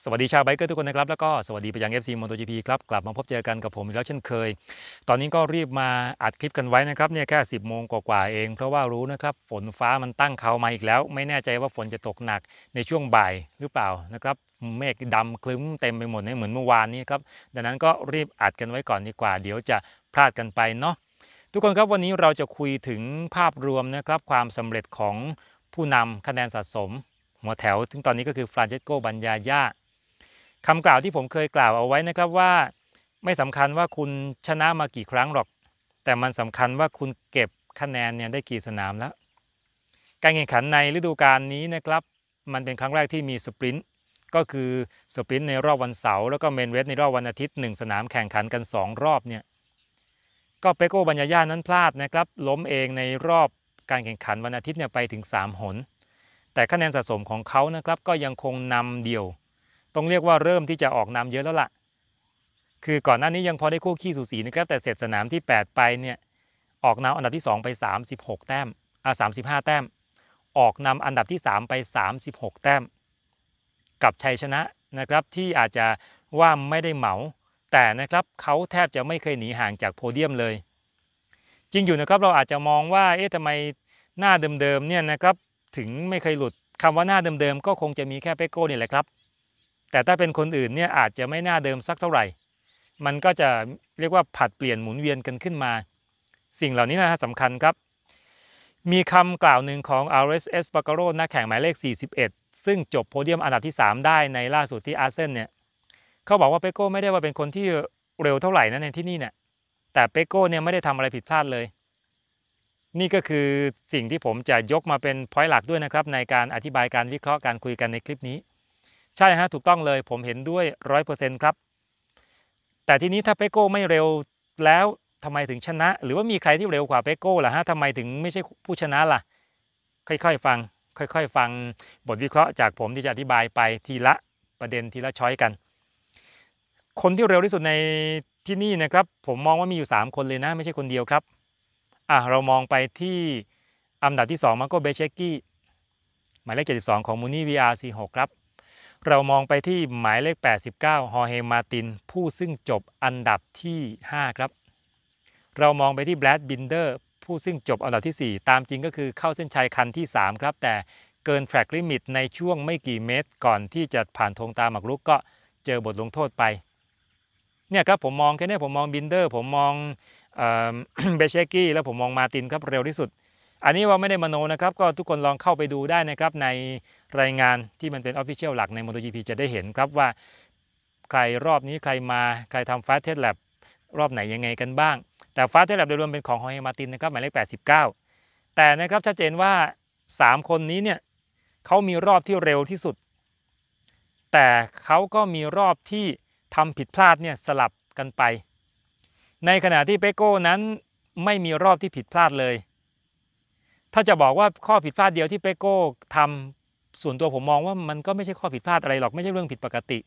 สวัสดีชาวไบเกอร์ทุกคนนะครับแล้วก็สวัสดีไปยัง FC m o t o GP ครับกลับมาพบเจอกันกับผมอีกแล้วเช่นเคย ตอนนี้ก็รีบมาอัดคลิปกันไว้นะครับเนี่ยแค่ 10 โมงกว่าๆเอง เพราะว่ารู้นะครับฝนฟ้ามันตั้งเขามาอีกแล้ว ไม่แน่ใจว่าฝนจะตกหนักในช่วงบ่ายหรือเปล่านะครับเมฆดำคลึ้มเต็มไปหมดเหมือนเมื่อวานนี้ครับดังนั้นก็รีบอัดกันไว้ก่อนดีกว่า เดี๋ยวจะพลาดกันไปเนาะทุกคนครับวันนี้เราจะคุยถึงภาพรวมนะครับความสำเร็จของผู้นำคะแนนสะสม หัวแถว ถึงตอนนี้ก็คือฟรานเชสโกบัญญาญาคำกล่าวที่ผมเคยกล่าวเอาไว้นะครับว่า ไม่สำคัญว่าคุณชนะมากี่ครั้งหรอก แต่มันสำคัญว่าคุณเก็บคะแนนเนี่ยได้กี่สนามแล้ว การแข่งขันในฤดูกาลนี้นะครับมันเป็นครั้งแรกที่มีสปรินต์ก็คือสปรินต์ในรอบวันเสาร์แล้วก็เมนเวสในรอบวันอาทิตย์1สนามแข่งขันกัน 2 รอบเนี่ยก็เปโก้บัญญาญานั้นพลาดนะครับล้มเองในรอบการแข่งขันวันอาทิตย์เนี่ยไปถึง 3 หน แต่คะแนนสะสมของเขานะครับก็ยังคงนำเดี่ยวต้องเรียกว่าเริ่มที่จะออกนำเยอะแล้วล่ะ คือก่อนหน้านี้ยังพอได้คู่ขี้สูสีนะครับแต่เสร็จสนามที่ 8 ไปเนี่ยออกนำอันดับที่ 2 ไป 36 แต้ม อ่าสาแต้ม ออกนำอันดับที่ 3 ไป 36 แต้ม กับชัยชนะนะครับที่อาจจะว่าไม่ได้เหมา แต่นะครับเขาแทบจะไม่เคยหนีห่างจากโพเดียมเลย จริงอยู่นะครับเราอาจจะมองว่าเอ๊ะทำไมหน้าเดิมๆเนี่ยนะครับถึงไม่เคยหลุดคำว่าหน้าเดิมๆก็คงจะมีแค่เปโก้นี่แหละครับแต่ถ้าเป็นคนอื่นเนี่ยอาจจะไม่น่าเดิมสักเท่าไหร่ มันก็จะเรียกว่าผัดเปลี่ยนหมุนเวียนกันขึ้นมา สิ่งเหล่านี้นะสำคัญครับ มีคำกล่าวหนึ่งของ RSS b a c a r o นักแข่งหมายเลข 41 ซึ่งจบโพเดียมอันดับที่ 3 ได้ในล่าสุดที่อาร์เซนเนี่ยเขาบอกว่าเปโก้ ไม่ได้ว่าเป็นคนที่เร็วเท่าไหร่นะในที่นี่เนี่ยแต่เปโก้เนี่ยไม่ได้ทำอะไรผิดพลาดเลย นี่ก็คือสิ่งที่ผมจะยกมาเป็นพอยต์หลักด้วยนะครับในการอธิบายการวิเคราะห์การคุยกันในคลิปนี้ใช่ฮะถูกต้องเลยผมเห็นด้วยร้อยเปอร์เซ็นต์ครับ แต่ทีนี้ถ้าเปโก้ไม่เร็วแล้วทำไมถึงชนะหรือว่ามีใครที่เร็วกว่าเปโก้ล่ะฮะทำไมถึงไม่ใช่ผู้ชนะล่ะ ค่อยๆ ฟังค่อยๆฟังบทวิเคราะห์จากผมที่จะอธิบายไปทีละประเด็นทีละช้อยกัน คนที่เร็วที่สุดในที่นี่นะครับ ผมมองว่ามีอยู่ 3 คนเลยนะไม่ใช่คนเดียวครับ อ่ะ เรามองไปที่อันดับที่2มาโกเบเชกกี้หมายเลข72ของมูนี่ v r c 6ครับเรามองไปที่หมายเลข 89 ฮอเฮมาตินผู้ซึ่งจบอันดับที่ 5 ครับ เรามองไปที่แบรดบินเดอร์ผู้ซึ่งจบอันดับที่ 4 ตามจริงก็คือเข้าเส้นชัยคันที่ 3 ครับแต่เกินแทร็กลิมิตในช่วงไม่กี่เมตรก่อนที่จะผ่านธงตาหมากรุกก็เจอบทลงโทษไป เนี่ยครับผมมองแค่นี้ผมมองบินเดอร์ผมมองเบเชกี้แล้วผมมองมาตินครับเร็วที่สุดอันนี้ว่าไม่ได้มโนนะครับก็ทุกคนลองเข้าไปดูได้นะครับในรายงานที่มันเป็นออฟฟิเชียลหลักใน MotoGP จะได้เห็นครับว่าใครรอบนี้ใครมาใครทำฟาสเทสแลบรอบไหนยังไงกันบ้าง แต่ฟาสเทสแลบโดยรวมเป็นของฮอยมาตินนะครับหมายเลข89 แต่นะครับชัดเจนว่า 3 คนนี้เนี่ยเขามีรอบที่เร็วที่สุด แต่เขาก็มีรอบที่ทำผิดพลาดเนี่ยสลับกันไป ในขณะที่เปโก้นั้นไม่มีรอบที่ผิดพลาดเลยถ้าจะบอกว่าข้อผิดพลาดเดียวที่เปโก้ทำส่วนตัวผมมองว่ามันก็ไม่ใช่ข้อผิดพลาดอะไรหรอก ไม่ใช่เรื่องผิดปกติ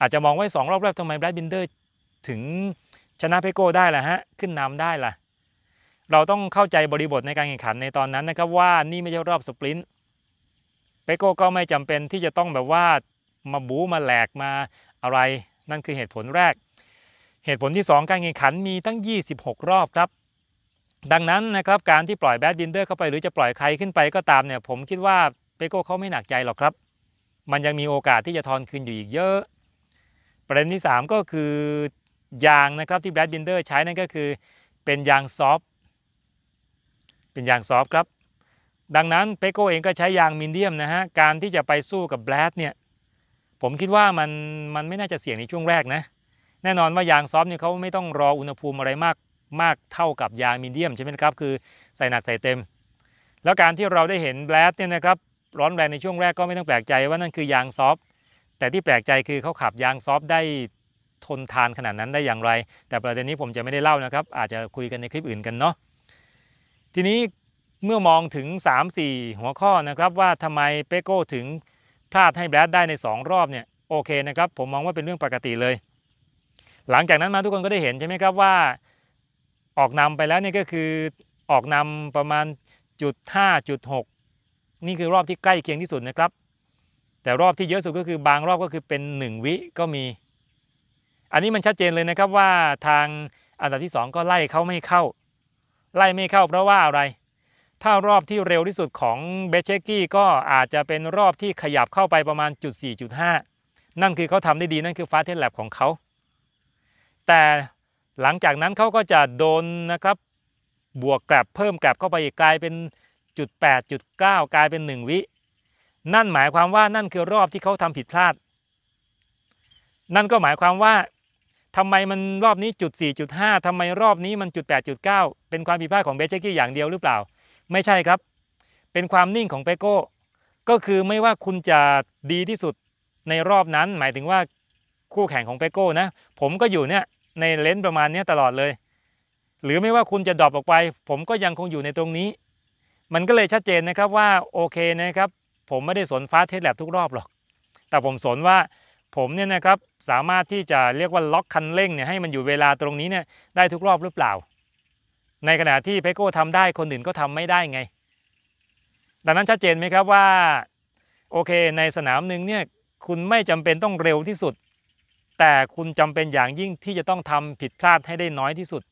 อาจจะมองว่าสองรอบแรกทำไมแบดบินเดอร์ถึงชนะเปโก้ได้ล่ะฮะขึ้นนำได้ล่ะ เราต้องเข้าใจบริบทในการแข่งขันในตอนนั้นนะครับว่านี่ไม่ใช่รอบสปรินต์เปโก้ก็ไม่จำเป็นที่จะต้องแบบว่ามาบู๊มาแหลกมาอะไร นั่นคือเหตุผลแรก เหตุผลที่ 2 การแข่งขันมีตั้ง 26 รอบครับดังนั้นนะครับการที่ปล่อยแบดบินเดอร์เข้าไปหรือจะปล่อยใครขึ้นไปก็ตามเนี่ยผมคิดว่าเปโก้เขาไม่หนักใจหรอกครับ มันยังมีโอกาสที่จะทอนคืนอยู่อีกเยอะ ประเด็นที่ 3 ก็คือยางนะครับที่แบดบินเดอร์ใช้นั่นก็คือเป็นยางซอฟเป็นยางซอฟครับดังนั้นเปโก้เองก็ใช้ยางมินเดียมนะฮะการที่จะไปสู้กับแบดเนี่ยผมคิดว่ามันมันไม่น่าจะเสี่ยงในช่วงแรกนะแน่นอนว่ายางซอฟเนี่ยเขาไม่ต้องรออุณหภูมิอะไรมากมากเท่ากับยางมีเดียมใช่ไหมครับ คือใส่หนักใส่เต็ม แล้วการที่เราได้เห็นแบลสเนี่ยนะครับ ร้อนแรงในช่วงแรกก็ไม่ต้องแปลกใจ ว่านั่นคือยางซอฟแต่ที่แปลกใจคือเขาขับยางซอฟได้ทนทานขนาดนั้นได้อย่างไร แต่ประเด็นนี้ผมจะไม่ได้เล่านะครับ อาจจะคุยกันในคลิปอื่นกันเนาะทีนี้เมื่อมองถึง 3-4 หัวข้อนะครับว่าทำไมเปโก้ถึงพลาดให้แบลสได้ใน 2 รอบเนี่ยโอเคนะครับผมมองว่าเป็นเรื่องปกติเลย หลังจากนั้นมาทุกคนก็ได้เห็นใช่ไหมครับว่าออกนำไปแล้วเนี่ยก็คือออกนำประมาณจุดห้าจุดหกนี่คือรอบที่ใกล้เคียงที่สุดนะครับ แต่รอบที่เยอะสุดก็คือบางรอบก็คือเป็น 1 วิก็มี อันนี้มันชัดเจนเลยนะครับว่าทางอันดับที่ 2 ก็ไล่เขาไม่เข้า ไล่ไม่เข้าเพราะว่าอะไร ถ้ารอบที่เร็วที่สุดของเบเชกี้ก็อาจจะเป็นรอบที่ขยับเข้าไปประมาณจุด4.5นั่นคือเขาทำได้ดี นั่นคือฟาสเทสแลบของเขาแต่หลังจากนั้นเขาก็จะโดนนะครับบวกกลับเพิ่มกลับเข้าไปอีกกลายเป็นจุด8จุด9กลายเป็น 1 วิ นั่นหมายความว่านั่นคือรอบที่เขาทำผิดพลาด นั่นก็หมายความว่า ทำไมมันรอบนี้จุด4จุดาทำไมรอบนี้มันจุด8จุด9เป็นความผิดพลาดของเบเชกี้อย่างเดียวหรือเปล่า ไม่ใช่ครับ เป็นความนิ่งของเปโก้ ก็คือไม่ว่าคุณจะดีที่สุดในรอบนั้น หมายถึงว่าคู่แข่งของเปโก้นะ ผมก็อยู่เนี่ยในเลนส์ประมาณนี้ตลอดเลย หรือไม่ว่าคุณจะดรอปออกไป ผมก็ยังคงอยู่ในตรงนี้ มันก็เลยชัดเจนนะครับว่า โอเคนะครับ ผมไม่ได้สนฟ้าเทสแลบทุกรอบหรอก แต่ผมสนว่าผมเนี่ยนะครับสามารถที่จะเรียกว่าล็อกคันเร่งเนี่ยให้มันอยู่เวลาตรงนี้เนี่ยได้ทุกรอบหรือเปล่า ในขณะที่เพโก้ทำได้คนอื่นก็ทำไม่ได้ไง ดังนั้นชัดเจนไหมครับว่าโอเค ในสนามหนึ่งเนี่ยคุณไม่จำเป็นต้องเร็วที่สุดแต่คุณจำเป็นอย่างยิ่งที่จะต้องทำผิดพลาดให้ได้น้อยที่สุด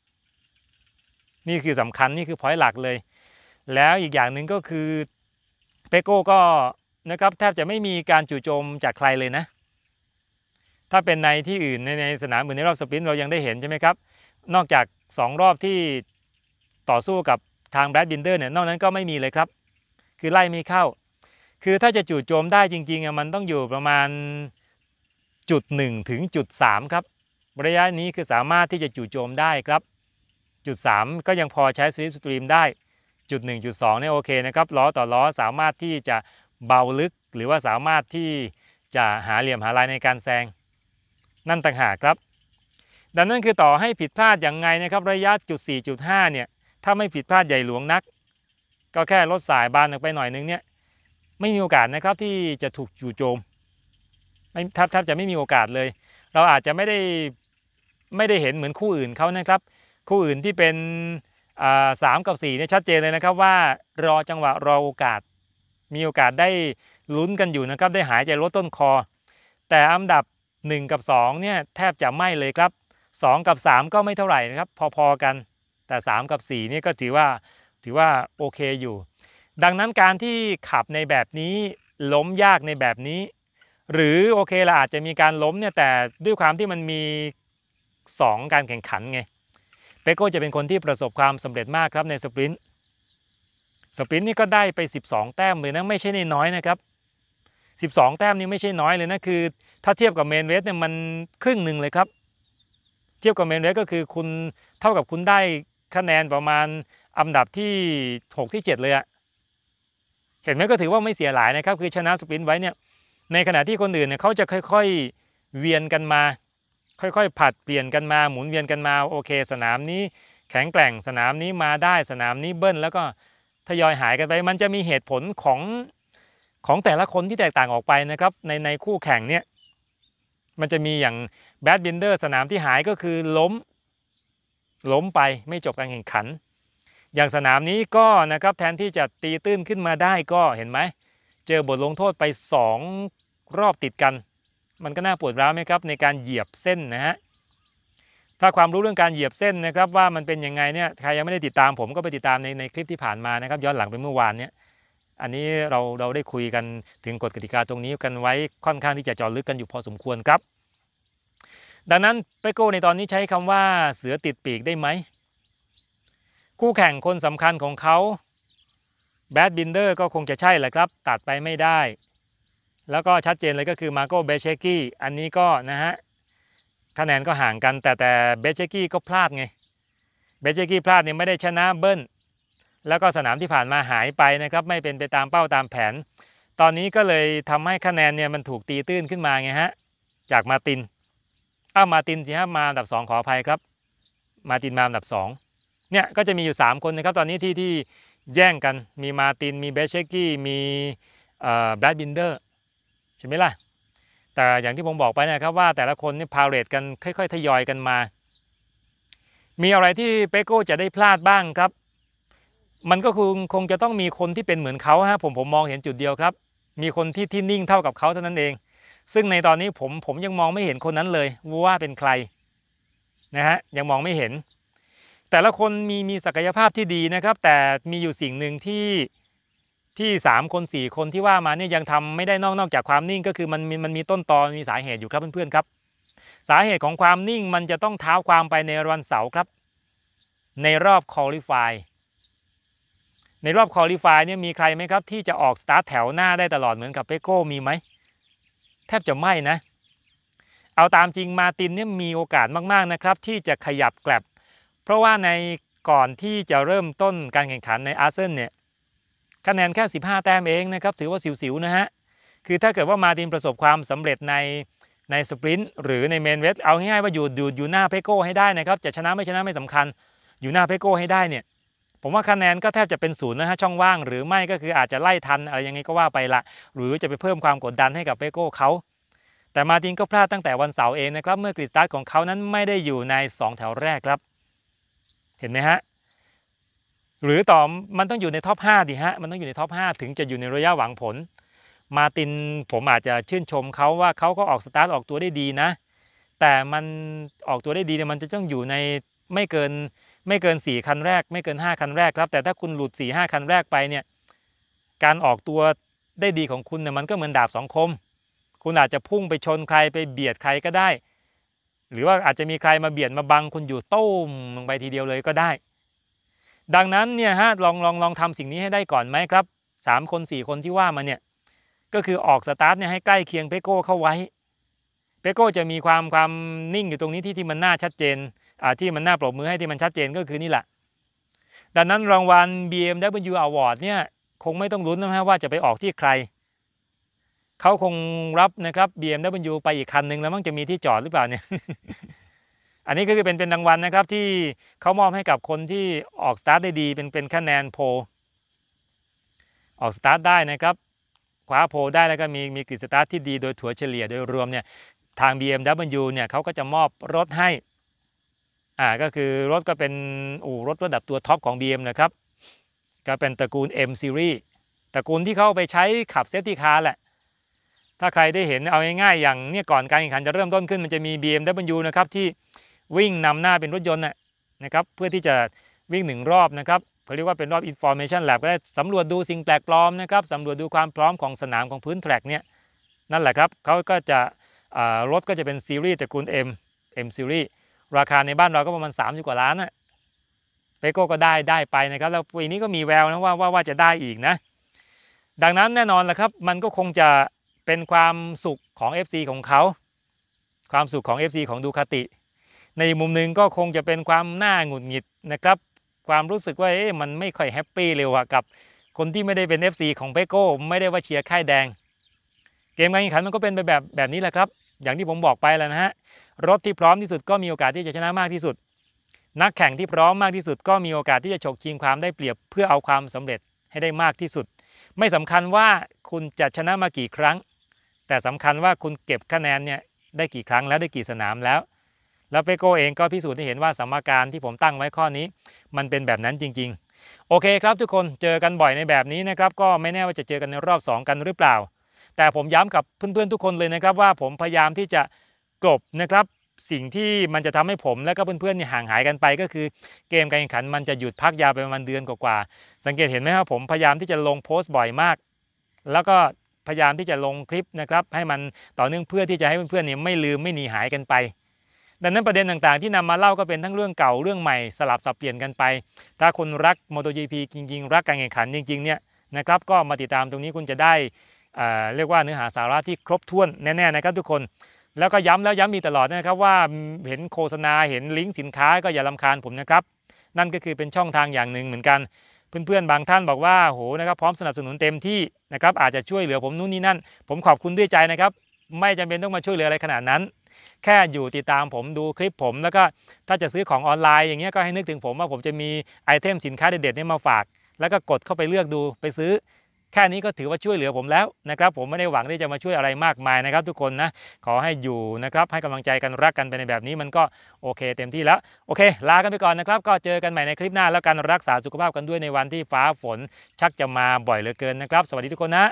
นี่คือสำคัญ นี่คือพอยต์หลักเลย แล้วอีกอย่างหนึ่งก็คือเปโก้ก็นะครับแทบจะไม่มีการจู่โจมจากใครเลยนะ ถ้าเป็นในที่อื่นในในสนามเหมือนในรอบสปิน เรายังได้เห็นใช่ไหมครับ นอกจาก 2 รอบที่ต่อสู้กับทางแบรดบินเดอร์เนี่ยนอกนั้นก็ไม่มีเลยครับ คือไล่ไม่เข้า คือถ้าจะจู่โจมได้จริงๆมันต้องอยู่ประมาณจุด1ถึงจุด3ครับ ระยะนี้คือสามารถที่จะจู่โจมได้ครับจุด3ก็ยังพอใช้สวิปสตรีมได้จุด1จุด2เนี่ยโอเคนะครับล้อต่อล้อสามารถที่จะเบาลึกหรือว่าสามารถที่จะหาเหลี่ยมหาลายในการแซง นั่นต่างหากครับ ดังนั้นคือต่อให้ผิดพลาดอย่างไงนะครับระยะจุด4จุด5เนี่ย ถ้าไม่ผิดพลาดใหญ่หลวงนัก ก็แค่ลดสายบานออกไปหน่อยนึงเนี่ยไม่มีโอกาสนะครับที่จะถูกจู่โจมไม่แทบแทบจะไม่มีโอกาสเลย เราอาจจะไม่ได้ไม่ได้เห็นเหมือนคู่อื่นเขานะครับ คู่อื่นที่เป็นสามกับ4เนี่ยชัดเจนเลยนะครับว่ารอจังหวะรอโอกาสมีโอกาสได้ลุ้นกันอยู่นะครับ ได้หายใจลดต้นคอ แต่อันดับ 1 กับ2เนี่ยแทบจะไม่เลยครับ 2 กับ 3 ก็ไม่เท่าไหร่นะครับ พอๆกัน แต่ 3 กับ4นี่ก็ถือว่าถือว่าโอเคอยู่ดังนั้นการที่ขับในแบบนี้ล้มยากในแบบนี้หรือโอเคละอาจจะมีการล้มเนี่ยแต่ด้วยความที่มันมี 2 การแข่งขันไงเปโก้จะเป็นคนที่ประสบความสำเร็จมากครับในสปรินต์สปรินต์นี่ก็ได้ไป 12 แต้มเลยนะไม่ใช่ในน้อยนะครับ 12 แต้มนี่ไม่ใช่น้อยเลยนะคือ ถ้าเทียบกับเมนเวสเนี่ยมันครึ่งหนึ่งเลยครับ เทียบกับเมนเวสก็คือคุณเท่ากับคุณได้คะแนนประมาณอันดับที่ 6 ที่ 7 เลยอะเห็นไหมก็ถือว่าไม่เสียหลายนะครับ คือชนะสปรินต์ไว้เนี่ยในขณะที่คนอื่นเนี่ยเขาจะค่อย ๆ เวียนกันมา ค่อยๆ ผัดเปลี่ยนกันมาหมุนเวียนกันมาโอเค สนามนี้แข็งแกร่งสนามนี้มาได้สนามนี้เบิ้ลแล้วก็ทยอยหายกันไปมันจะมีเหตุผลของของแต่ละคนที่แตกต่างออกไปนะครับ ในในคู่แข่งเนี่ยมันจะมีอย่างแบดบินเดอร์สนามที่หายก็คือล้ม ล้มไปไม่จบการแข่งขัน อย่างสนามนี้ก็นะครับแทนที่จะตีตื้นขึ้นมาได้ก็เห็นไหมเจอบทลงโทษไป 2รอบติดกัน มันก็น่าปวดร้าวไหมครับในการเหยียบเส้นนะฮะถ้าความรู้เรื่องการเหยียบเส้นนะครับ ว่ามันเป็นยังไงเนี่ยใครยังไม่ได้ติดตามผมก็ไปติดตามในในคลิปที่ผ่านมานะครับย้อนหลังไปเมื่อวานเนี่ยอันนี้เราเราได้คุยกันถึงกฎกติกาตรงนี้กันไว้ค่อนข้างที่จะจอลึกกันอยู่พอสมควรครับ ดังนั้นเปโก้ในตอนนี้ใช้คำว่าเสือติดปีกได้ไหมคู่แข่งคนสำคัญของเขาแบดบินเดอร์ก็คงจะใช่แหละครับตัดไปไม่ได้แล้วก็ชัดเจนเลยก็คือมาโกเบเชกี้อันนี้ก็นะฮะคะแนนก็ห่างกันแต่แต่เบเชกี้ก็พลาดไงเบเชกี้พลาดเนี่ยไม่ได้ชนะเบิ้ล แล้วก็สนามที่ผ่านมาหายไปนะครับไม่เป็นไปตามเป้าตามแผน ตอนนี้ก็เลยทำให้คะแนนเนี่ยมันถูกตีตื้นขึ้นมาไงฮะจากมาตินอ้ามาตินสิฮะมาอันดับ 2ขออภัยครับ มาตินมาอันดับ2เนี่ยก็จะมีอยู่ 3 คนนะครับ ตอนนี้ที่ที่แย่งกันมีมาตินมีเบเชกี้มีแบรดบินเดอร์ใช่ไหมล่ะ แต่อย่างที่ผมบอกไปนะครับ ว่าแต่ละคนนี่พาเรตกันค่อยๆทยอยกันมา มีอะไรที่เปโก้จะได้พลาดบ้างครับ มันก็คงคงจะต้องมีคนที่เป็นเหมือนเขาฮะผมผมมองเห็นจุดเดียวครับ มีคนที่ที่นิ่งเท่ากับเขาเท่านั้นเอง ซึ่งในตอนนี้ผมผมยังมองไม่เห็นคนนั้นเลยว่าเป็นใครนะฮะยังมองไม่เห็น แต่ละคนมีมีศักยภาพที่ดีนะครับ แต่มีอยู่สิ่งหนึ่งที่ที่ 3 คน 4 คนที่ว่ามาเนี่ยยังทำไม่ได้นอกนอกจากความนิ่ง ก็คือมันมันมีต้นตอมีสาเหตุอยู่ครับเพื่อนๆครับ สาเหตุของความนิ่งมันจะต้องเท้าความไปในวันเสาร์ครับ ในรอบคอลิฟายในรอบคอลิฟายเนี่ยมีใครไหมครับที่จะออกสตาร์ทแถวหน้าได้ตลอดเหมือนกับเปโก้มีไหมแทบจะไม่นะ เอาตามจริงมาตินเนี่ยมีโอกาสมากๆนะครับ ที่จะขยับแกลบ เพราะว่าในก่อนที่จะเริ่มต้นการแข่งขันในอาร์เซนเนี่ยคะแนนแค่ 15 แต้มเองนะครับถือว่าสิวๆนะฮะคือถ้าเกิดว่ามาตินประสบความสำเร็จในในสปรินต์หรือในเมนเวสเอาง่ายๆว่าอยู่อยู่อยู่หน้าเพโก้ ให้ได้นะครับ จะชนะไม่ชนะไม่สำคัญอยู่หน้าเพโก้ให้ได้เนี่ย ผมว่าคะแนนก็แทบจะเป็นศูนย์นะฮะช่องว่างหรือไม่ก็คืออาจจะไล่ทันอะไรยังไงก็ว่าไปละหรือจะไปเพิ่มความกดดันให้กับเปโก้เขาแต่มาตินก็พลาดตั้งแต่วันเสาร์เองนะครับ เมื่อกริสตัสของเขานั้นไม่ได้อยู่ใน 2 แถวแรกครับ เห็นไหมฮะหรือต่อมันต้องอยู่ในท็อป 5 ดิฮะ มันต้องอยู่ในท็อป 5 ถึงจะอยู่ในระยะหวังผล มาตินผมอาจจะชื่นชมเขาว่าเขาก็ออกสตาร์ทออกตัวได้ดีนะ แต่มันออกตัวได้ดีเนี่ยมันจะต้องอยู่ในไม่เกินไม่เกิน 4 คันแรก ไม่เกิน 5 คันแรกครับ แต่ถ้าคุณหลุด 4 5 คันแรกไปเนี่ย การออกตัวได้ดีของคุณเนี่ยมันก็เหมือนดาบสองคม คุณอาจจะพุ่งไปชนใครไปเบียดใครก็ได้ หรือว่าอาจจะมีใครมาเบียดมาบังคุณอยู่ต้มลงไปทีเดียวเลยก็ได้ดังนั้นเนี่ยฮะลองลองลองทำสิ่งนี้ให้ได้ก่อนไหมครับ3คน 4 คนที่ว่ามาเนี่ย ก็คือออกสตาร์ทเนี่ยให้ใกล้เคียงเปโก้ เข้าไว้เปโก้จะมีความความนิ่งอยู่ตรงนี้ที่ที่มันน่าชัดเจนอ่าที่มันน่าปรบมือให้ที่มันชัดเจนก็คือนี่แหละดังนั้นรางวัล BMW Award เนี่ย คงไม่ต้องลุ้นนะฮะว่าจะไปออกที่ใคร เขาคงรับนะครับ BMW ไปอีกคันหนึ่งแล้วมั้งจะมีที่จอดหรือเปล่าเนี่ยอันนี้ก็คือเป็นเป็นรางวัลนะครับที่เขามอบให้กับคนที่ออกสตาร์ทได้ดี เป็นเป็นคะแนนโพออกสตาร์ทได้นะครับคว้าโพได้แล้วก็มีมีกิจสตาร์ทที่ดีโดยถั่วเฉลี่ยโดยรวมเนี่ยทาง BMW เนี่ยเขาก็จะมอบรถให้ อ่าก็คือรถก็เป็น อู่รถระดับตัวท็อปของ BM นะครับ ก็เป็นตระกูล M Series ตระกูลที่เขาไปใช้ขับเซฟตี้คาร์แหละ ถ้าใครได้เห็นเอาง่ายๆอย่างเนี่ยก่อนการแข่งขันจะเริ่มต้นขึ้นมันจะมี BMW นะครับที่วิ่งนำหน้าเป็นรถยนต์นะครับเพื่อที่จะวิ่งหนึ่งรอบนะครับเขาเรียกว่าเป็นรอบ information lab ก็ได้สำรวจดูสิ่งแปลกปลอมนะครับสำรวจดูความพร้อมของสนามของพื้นแทร็กเนี่ยนั่นแหละครับเขาก็จะรถก็จะเป็นซีรีส์ตระกูล M M series ราคาในบ้านเราก็ประมาณ 30กว่าล้านนะเปโก้ก็ได้ได้ไปนะครับแล้วปีนี้ก็มีแววนะว่าว่าว่าจะได้อีกนะดังนั้นแน่นอนแหละครับมันก็คงจะเป็นความสุขของ FC ของเขาความสุขของ FC ของดูคาติในมุมหนึ่งก็คงจะเป็นความน่าหงุดหงิดนะครับความรู้สึกว่าเอ๊ะมันไม่ค่อยแฮปปี้เลยว่ะกับ คนที่ไม่ได้เป็น FC ของเปโก้ ไม่ได้ว่าเชียร์ค่ายแดง เกมการแข่งขันมันก็เป็นไปแบบแบบนี้แหละครับอย่างที่ผมบอกไปแล้วนะฮะรถที่พร้อมที่สุดก็มีโอกาสที่จะชนะมากที่สุด นักแข่งที่พร้อมมากที่สุดก็มีโอกาสที่จะฉกชิงความได้เปรียบเพื่อเอาความสำเร็จให้ได้มากที่สุด ไม่สำคัญว่าคุณจะชนะมากี่ครั้ง แต่สำคัญว่าคุณเก็บคะแนนเนี่ยได้กี่ครั้งแล้วได้กี่สนามแล้วแล้วเปโก้เอง ก็พิสูจน์ให้เห็นว่าสมการที่ผมตั้งไว้ข้อนี้ มันเป็นแบบนั้นจริง ๆ โอเคครับทุกคนเจอกันบ่อยในแบบนี้นะครับ ก็ไม่แน่ว่าจะเจอกันในรอบ 2 กันหรือเปล่า แต่ผมย้ำกับเพื่อนๆทุกคนเลยนะครับ ว่าผมพยายามที่จะกลบนะครับ สิ่งที่มันจะทำให้ผมและก็เพื่อนๆเนี่ยห่างหายกันไป ก็คือเกมการแข่งขันมันจะหยุดพักยาวไปประมาณเดือนกว่าๆสังเกตเห็นไหมครับผมพยายามที่จะลงโพสต์บ่อยมาก แล้วก็พยายามที่จะลงคลิปนะครับให้มันต่อเนื่องเพื่อที่จะให้เพื่อนๆเนี่ยไม่ลืมไม่หนีหายกันไปดังนั้นประเด็นต่างๆที่นำมาเล่าก็เป็นทั้งเรื่องเก่าเรื่องใหม่สลับสับเปลี่ยนกันไป ถ้าคนรัก m o t o พีจริงๆ รักการแข่งขันจริงๆเนี่ยนะครับก็มาติดตามตรงนี้คุณจะได้เรียกว่าเนื้อหาสาระที่ครบถ้วนแน่ๆนะครับทุกคน แล้วก็ย้ำแล้วย้ำมีตลอดนะครับว่าเห็นโฆษณาเห็นลิงก์สินค้าก็อย่าลาคาญผมนะครับนั่นก็คือเป็นช่องทางอย่างหนึ่งเหมือนกันเพื่อนๆบางท่านบอกว่าโหนะครับพร้อมสนับสนุนเต็มที่นะครับอาจจะช่วยเหลือผมนู่นนี่นั่นผมขอบคุณด้วยใจนะครับไม่จำเป็นต้องมาช่วยเหลืออะไรขนาดนั้นแค่อยู่ติดตามผมดูคลิปผมแล้วก็ถ้าจะซื้อของออนไลน์อย่างเงี้ยก็ให้นึกถึงผมว่าผมจะมีไอเทมสินค้าเด็ดๆนี่มาฝาก แล้วก็กดเข้าไปเลือกดูไปซื้อแค่นี้ก็ถือว่าช่วยเหลือผมแล้วนะครับผมไม่ได้หวังที่จะมาช่วยอะไรมากมายนะครับ ทุกคนนะขอให้อยู่นะครับให้กำลังใจกันรักกันไปในแบบนี้มันก็โอเค เต็มที่แล้วโอเคลากันไปก่อนนะครับก็เจอกันใหม่ในคลิปหน้าแล้วกันรักษาสุขภาพกันด้วยในวันที่ฟ้าฝนชักจะมาบ่อยเหลือเกินนะครับสวัสดีทุกคนนะ